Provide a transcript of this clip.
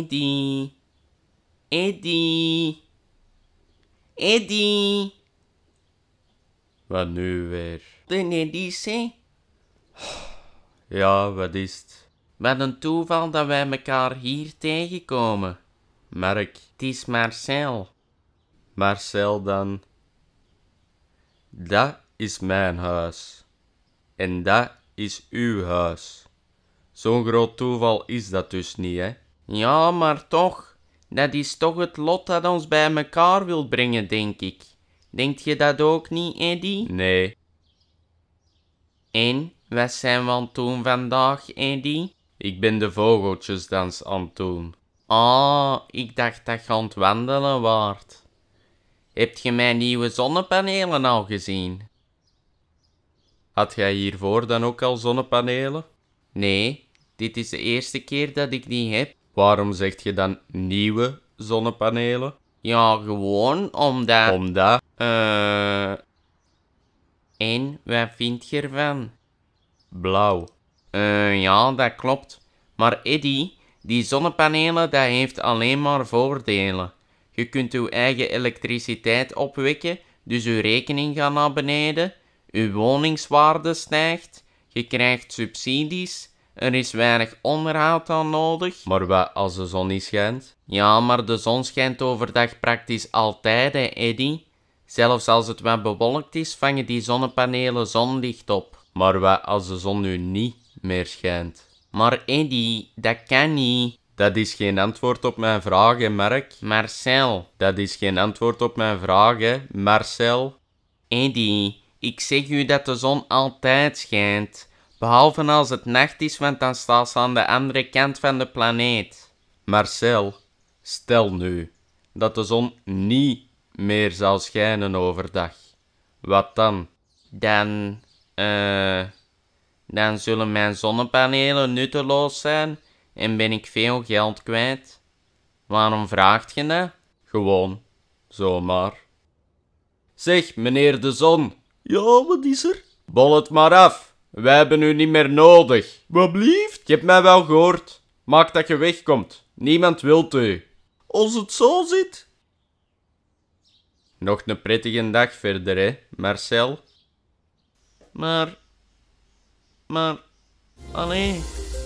Eddie. Eddie. Eddie. Wat nu weer? De hè? Ja, wat is het? Wat een toeval dat wij elkaar hier tegenkomen. Mark, het is Marcel. Marcel dan. Dat is mijn huis. En dat is uw huis. Zo'n groot toeval is dat dus niet, hè? Ja, maar toch, dat is toch het lot dat ons bij elkaar wil brengen, denk ik. Denkt je dat ook niet, Eddy? Nee. En wat zijn we aan vandaag, Eddy? Ik ben de vogeltjesdans aan het doen. Ah, ik dacht dat je aan het wandelen waard. Heb je mijn nieuwe zonnepanelen al gezien? Had jij hiervoor dan ook al zonnepanelen? Nee, dit is de eerste keer dat ik die heb. Waarom zeg je dan nieuwe zonnepanelen? Ja, gewoon omdat. Omdat? Uh... En wat vind je ervan? Blauw. Uh, ja, dat klopt. Maar Eddy, die zonnepanelen, dat heeft alleen maar voordelen. Je kunt uw eigen elektriciteit opwekken, dus uw rekening gaat naar beneden, uw woningswaarde stijgt, je krijgt subsidies er is weinig onderhoud aan nodig. Maar wat als de zon niet schijnt? Ja, maar de zon schijnt overdag praktisch altijd, hè, Eddy. Zelfs als het wat bewolkt is, vangen die zonnepanelen zonlicht op. Maar wat als de zon nu niet meer schijnt? Maar Eddy, dat kan niet. Dat is geen antwoord op mijn vraag, hè, Mark. Marcel. Dat is geen antwoord op mijn vraag, hè, Marcel. Eddy, ik zeg u dat de zon altijd schijnt. Behalve als het nacht is, want dan staat ze aan de andere kant van de planeet. Marcel, stel nu dat de zon niet meer zal schijnen overdag. Wat dan? Dan, eh. dan zullen mijn zonnepanelen nutteloos zijn en ben ik veel geld kwijt. Waarom vraagt je dat? Gewoon, zomaar. Zeg, meneer de zon. Ja, wat is er? Bol het maar af. Wij hebben u niet meer nodig. Wat Je hebt mij wel gehoord. Maak dat je wegkomt. Niemand wilt u. Als het zo zit. Nog een prettige dag verder, hè, Marcel? Maar. Maar. Allee.